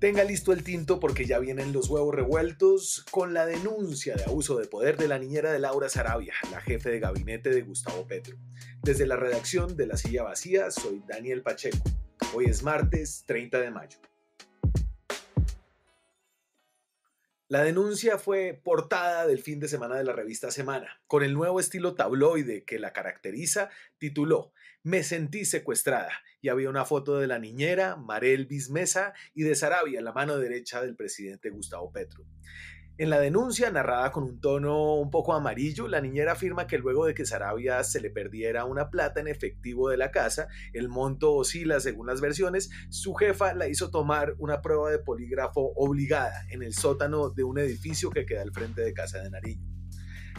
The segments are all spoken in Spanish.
Tenga listo el tinto porque ya vienen los huevos revueltos con la denuncia de abuso de poder de la niñera de Laura Sarabia, la jefe de gabinete de Gustavo Petro. Desde la redacción de La Silla Vacía, soy Daniel Pacheco. Hoy es martes 30 de mayo. La denuncia fue portada del fin de semana de la revista Semana, con el nuevo estilo tabloide que la caracteriza, tituló Me sentí secuestrada y había una foto de la niñera, Marel Bismesa y de Sarabia, la mano derecha del presidente Gustavo Petro. En la denuncia, narrada con un tono un poco amarillo, la niñera afirma que luego de que Sarabia se le perdiera una plata en efectivo de la casa, el monto oscila según las versiones, su jefa la hizo tomar una prueba de polígrafo obligada en el sótano de un edificio que queda al frente de Casa de Nariño.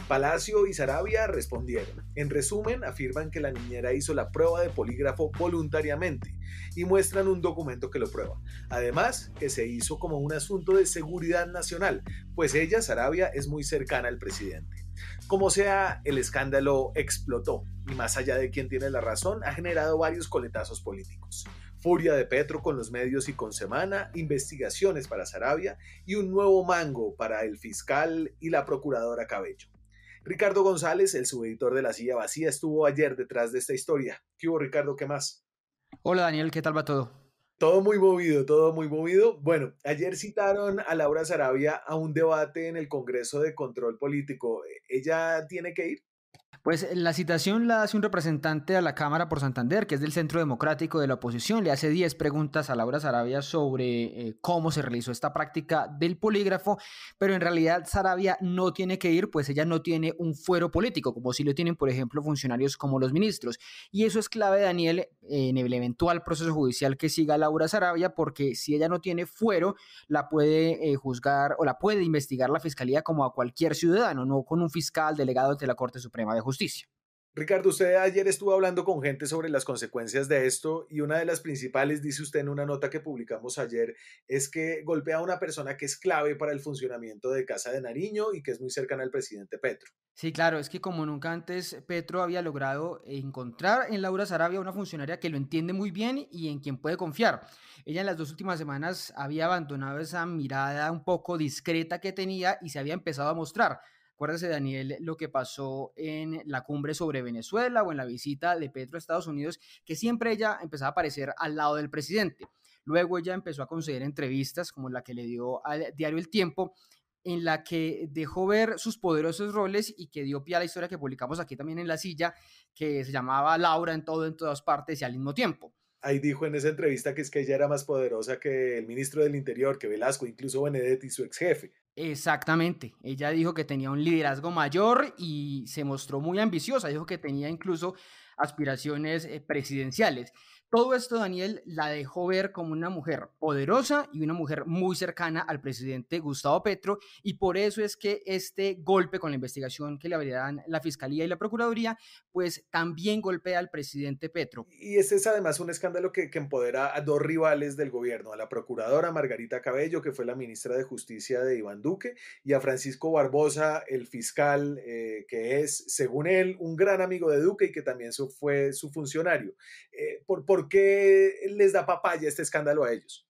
Palacio y Sarabia respondieron. En resumen, afirman que la niñera hizo la prueba de polígrafo voluntariamente y muestran un documento que lo prueba. Además, que se hizo como un asunto de seguridad nacional, pues ella, Sarabia, es muy cercana al presidente. Como sea, el escándalo explotó y más allá de quien tiene la razón, ha generado varios coletazos políticos. Furia de Petro con los medios y con Semana, investigaciones para Sarabia y un nuevo mango para el fiscal y la procuradora Cabello. Ricardo González, el subeditor de la silla vacía, estuvo ayer detrás de esta historia. ¿Qué hubo, Ricardo? ¿Qué más? Hola, Daniel, ¿qué tal va todo? Todo muy movido, todo muy movido. Bueno, ayer citaron a Laura Sarabia a un debate en el Congreso de Control Político. ¿Ella tiene que ir? Pues eh, la citación la hace un representante a la Cámara por Santander, que es del Centro Democrático de la Oposición. Le hace 10 preguntas a Laura Sarabia sobre eh, cómo se realizó esta práctica del polígrafo, pero en realidad Sarabia no tiene que ir, pues ella no tiene un fuero político, como sí lo tienen, por ejemplo, funcionarios como los ministros. Y eso es clave, Daniel, en el eventual proceso judicial que siga Laura Sarabia, porque si ella no tiene fuero, la puede eh, juzgar o la puede investigar la fiscalía como a cualquier ciudadano, no con un fiscal delegado de la Corte Suprema de Justicia. Ricardo, usted ayer estuvo hablando con gente sobre las consecuencias de esto y una de las principales, dice usted en una nota que publicamos ayer, es que golpea a una persona que es clave para el funcionamiento de Casa de Nariño y que es muy cercana al presidente Petro. Sí, claro, es que como nunca antes, Petro había logrado encontrar en Laura Sarabia una funcionaria que lo entiende muy bien y en quien puede confiar. Ella en las dos últimas semanas había abandonado esa mirada un poco discreta que tenía y se había empezado a mostrar Acuérdese, Daniel, lo que pasó en la cumbre sobre Venezuela o en la visita de Petro a Estados Unidos, que siempre ella empezaba a aparecer al lado del presidente. Luego ella empezó a conceder entrevistas como la que le dio al diario El Tiempo en la que dejó ver sus poderosos roles y que dio pie a la historia que publicamos aquí también en la silla, que se llamaba Laura en todo, en todas partes y al mismo tiempo. Ahí dijo en esa entrevista que es que ella era más poderosa que el ministro del Interior, que Velasco, incluso Benedetti, su ex jefe. Exactamente, ella dijo que tenía un liderazgo mayor y se mostró muy ambiciosa, dijo que tenía incluso aspiraciones eh, presidenciales. Todo esto, Daniel, la dejó ver como una mujer poderosa y una mujer muy cercana al presidente Gustavo Petro, y por eso es que este golpe con la investigación que le abrirán la Fiscalía y la Procuraduría, pues también golpea al presidente Petro. Y este es además un escándalo que, empodera a dos rivales del gobierno, a la procuradora Margarita Cabello, que fue la ministra de Justicia de Iván Duque, y a Francisco Barbosa, el fiscal, eh, que es, según él, un gran amigo de Duque y que también fue su funcionario. Eh, por ¿por qué les da papaya este escándalo a ellos?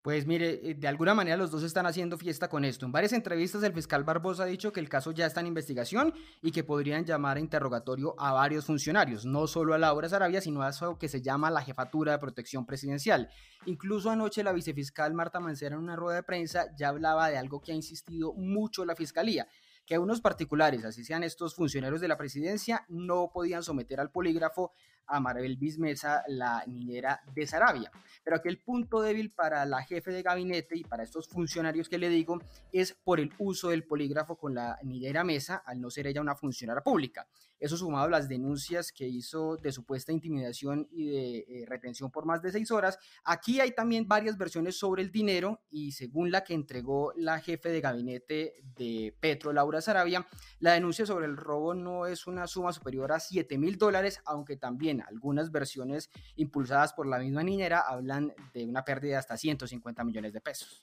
Pues mire, eh, de alguna manera los dos están haciendo fiesta con esto. En varias entrevistas el fiscal Barbosa ha dicho que el caso ya está en investigación y que podrían llamar a interrogatorio a varios funcionarios, no solo a Laura Sarabia, sino a eso que se llama la jefatura de protección presidencial. Incluso anoche la vicefiscal Marta Mancera en una rueda de prensa ya hablaba de algo que ha insistido mucho la fiscalía, que unos particulares, así sean estos funcionarios de la presidencia, no podían someter al polígrafo a Maribel Bismesa, la niñera de Sarabia. Pero aquel el punto débil para la jefe de gabinete y para estos funcionarios que le digo es por el uso del polígrafo con la niñera Mesa, al no ser ella una funcionaria pública. Eso sumado a las denuncias que hizo de supuesta intimidación y de eh, retención por más de seis horas. Aquí hay también varias versiones sobre el dinero y según la que entregó la jefe de gabinete de Petro, Laura Sarabia, la denuncia sobre el robo no es una suma superior a 7 mil dólares, aunque también algunas versiones impulsadas por la misma niñera hablan de una pérdida de hasta 150 millones de pesos.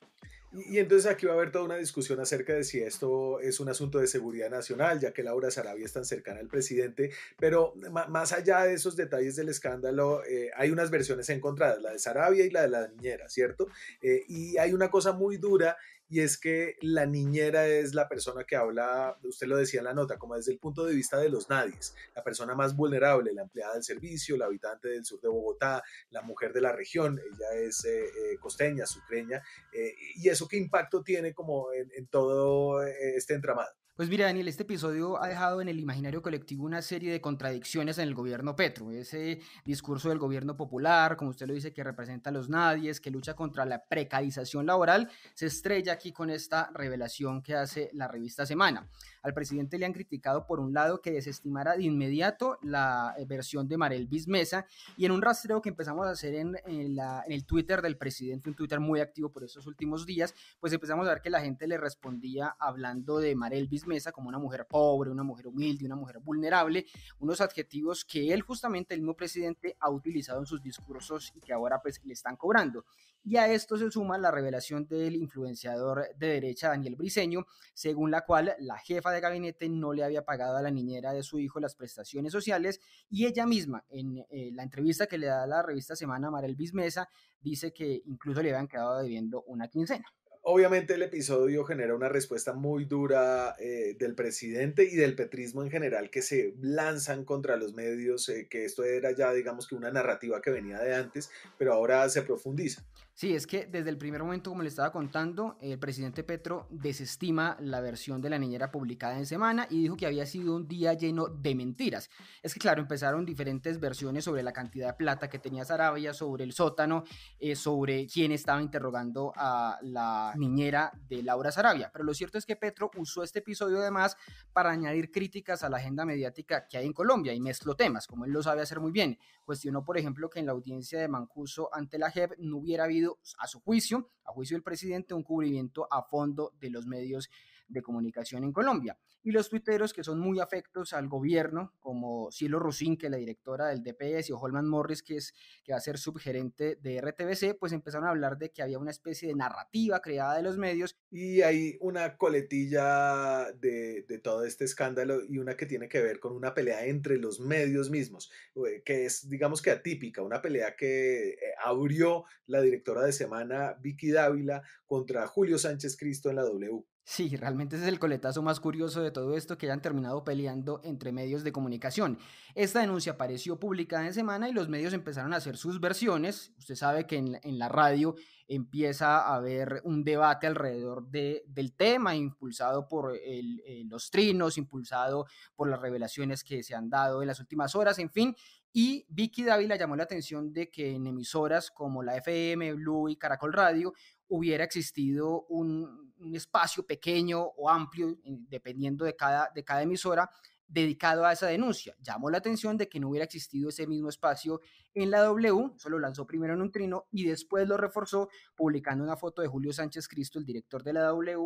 Y entonces aquí va a haber toda una discusión acerca de si esto es un asunto de seguridad nacional, ya que Laura Sarabia es tan cercana al presidente, pero más allá de esos detalles del escándalo, eh, hay unas versiones encontradas, la de Sarabia y la de la niñera, ¿cierto? Eh, y hay una cosa muy dura y es que la niñera es la persona que habla, usted lo decía en la nota, como desde el punto de vista de los nadies, la persona más vulnerable, la empleada del servicio, la habitante del sur de Bogotá, la mujer de la región, ella es eh, eh, costeña, sucreña, eh, y eso qué impacto tiene como en todo este entramado. Pues mira, Daniel, este episodio ha dejado en el imaginario colectivo una serie de contradicciones en el gobierno Petro. Ese discurso del gobierno popular, como usted lo dice, que representa a los nadies, que lucha contra la precarización laboral, se estrella aquí con esta revelación que hace la revista Semana. Al presidente le han criticado, por un lado, que desestimara de inmediato la eh, versión de Marel Bismesa y en un rastreo que empezamos a hacer en, en el Twitter del presidente, un Twitter muy activo por estos últimos días, pues empezamos a ver que la gente le respondía hablando de Marel Bismesa mesa como una mujer pobre, una mujer humilde, una mujer vulnerable, unos adjetivos que él justamente, el mismo presidente, ha utilizado en sus discursos y que ahora pues le están cobrando. Y a esto se suma la revelación del influenciador de derecha Daniel Briseño, según la cual la jefa de gabinete no le había pagado a la niñera de su hijo las prestaciones sociales y ella misma en eh, la entrevista que le da la revista Semana Marel Bismesa dice que incluso le habían quedado debiendo una quincena obviamente el episodio genera una respuesta muy dura eh, del presidente y del petrismo en general que se lanzan contra los medios, eh, que esto era ya digamos que una narrativa que venía de antes, pero ahora se profundiza. Sí, es que desde el primer momento, como le estaba contando, el presidente Petro desestima la versión de la niñera publicada en semana y dijo que había sido un día lleno de mentiras. Es que, claro, empezaron diferentes versiones sobre la cantidad de plata que tenía Sarabia, sobre el sótano, eh, sobre quién estaba interrogando a la niñera de Laura Sarabia. Pero lo cierto es que Petro usó este episodio además para añadir críticas a la agenda mediática que hay en Colombia y mezcló temas, como él lo sabe hacer muy bien. Cuestionó, por ejemplo, que en la audiencia de Mancuso ante la JEP no hubiera habido a su juicio, a juicio del presidente, un cubrimiento a fondo de los medios de comunicación en Colombia. Y los tuiteros que son muy afectos al gobierno, como Cielo Rusin que es la directora del DPS, y Holman Morris, que, es, que va a ser subgerente de RTBC, pues empezaron a hablar de que había una especie de narrativa creada de los medios. Y hay una coletilla de, de todo este escándalo y una que tiene que ver con una pelea entre los medios mismos, eh, que es, digamos que atípica, una pelea que eh, abrió la directora de semana Vicky Dávila contra Julio Sánchez Cristo en la W. Sí, realmente ese es el coletazo más curioso de todo esto que hayan terminado peleando entre medios de comunicación. Esta denuncia apareció publicada en semana y los medios empezaron a hacer sus versiones. Usted sabe que en, la radio empieza a haber un debate alrededor de, del tema, impulsado por eh, los trinos, impulsado por las revelaciones que se han dado en las últimas horas, en fin. Y Vicky Dávila llamó la atención de que en emisoras como la FM, Blue y Caracol Radio hubiera existido un, espacio pequeño o amplio, eh, dependiendo de cada, de cada emisora, dedicado a esa denuncia. Llamó la atención de que no hubiera existido ese mismo espacio en la W, solo lo lanzó primero en un trino y después lo reforzó publicando una foto de Julio Sánchez Cristo, el director de la W,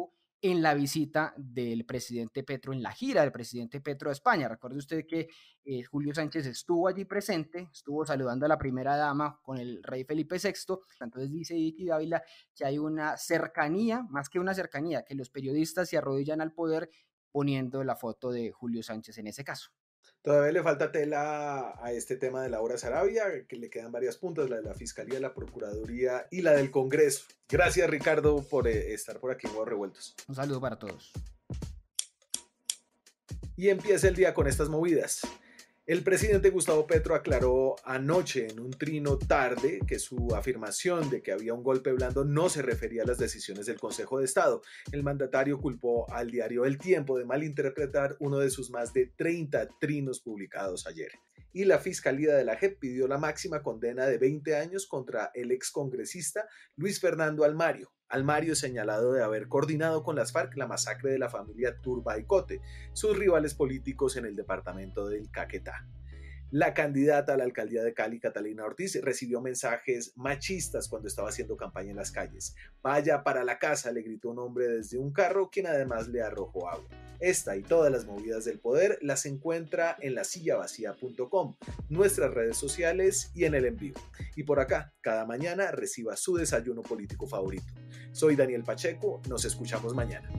en la visita del presidente Petro, en la gira del presidente Petro a España. Recuerde usted que eh, Julio Sánchez estuvo allí presente, estuvo saludando a la primera dama con el rey Felipe VI. Entonces dice Vicky Dávila que hay una cercanía, más que una cercanía, que los periodistas se arrodillan al poder poniendo la foto de Julio Sánchez en ese caso. Todavía le falta tela a este tema de la obra Sarabia, que le quedan varias puntas, la de la Fiscalía, la Procuraduría y la del Congreso. Gracias Ricardo por eh, estar por aquí en Revueltos. Un saludo para todos. Y empieza el día con estas movidas. El presidente Gustavo Petro aclaró anoche en un trino tarde que su afirmación de que había un golpe blando no se refería a las decisiones del Consejo de Estado. El mandatario culpó al diario El Tiempo de malinterpretar uno de sus más de 30 trinos publicados ayer y la Fiscalía de la JEP pidió la máxima condena de 20 años contra el excongresista Luis Fernando Almario. Almario señalado de haber coordinado con las FARC la masacre de la familia Turbaicote, sus rivales políticos en el departamento del Caquetá. La candidata a la alcaldía de Cali, Catalina Ortiz, recibió mensajes machistas cuando estaba haciendo campaña en las calles. Vaya para la casa, le gritó un hombre desde un carro, quien además le arrojó agua. Esta y todas las movidas del poder las encuentra en lasillavacía.com, nuestras redes sociales y en el envío. Y por acá, cada mañana reciba su desayuno político favorito. Soy Daniel Pacheco, nos escuchamos mañana.